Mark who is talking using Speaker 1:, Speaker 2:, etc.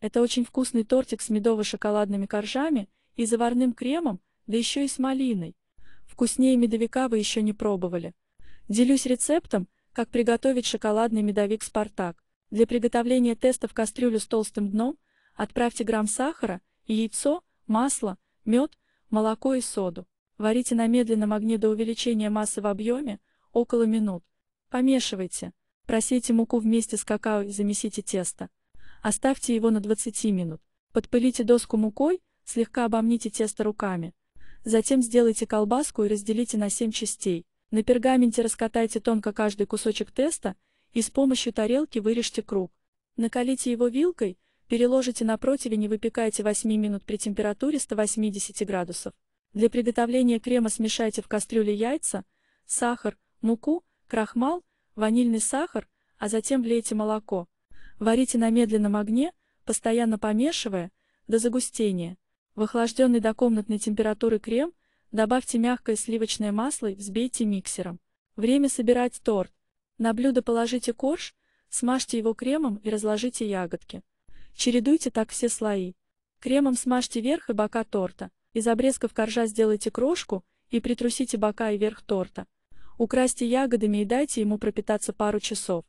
Speaker 1: Это очень вкусный тортик с медово-шоколадными коржами и заварным кремом, да еще и с малиной. Вкуснее медовика вы еще не пробовали. Делюсь рецептом, как приготовить шоколадный медовик «Спартак». Для приготовления теста в кастрюлю с толстым дном отправьте грамм сахара, яйцо, масло, мед, молоко и соду. Варите на медленном огне до увеличения массы в объеме, около минут. Помешивайте. Просейте муку вместе с какао и замесите тесто. Оставьте его на 20 минут. Подпылите доску мукой, слегка обомните тесто руками. Затем сделайте колбаску и разделите на 7 частей. На пергаменте раскатайте тонко каждый кусочек теста и с помощью тарелки вырежьте круг. Накалите его вилкой, переложите на противень и выпекайте 8 минут при температуре 180 градусов. Для приготовления крема смешайте в кастрюле яйца, сахар, муку, крахмал, ванильный сахар, а затем влейте молоко. Варите на медленном огне, постоянно помешивая, до загустения. В охлажденный до комнатной температуры крем добавьте мягкое сливочное масло и взбейте миксером. Время собирать торт. На блюдо положите корж, смажьте его кремом и разложите ягодки. Чередуйте так все слои. Кремом смажьте верх и бока торта. Из обрезков коржа сделайте крошку и притрусите бока и верх торта. Украсьте ягодами и дайте ему пропитаться пару часов.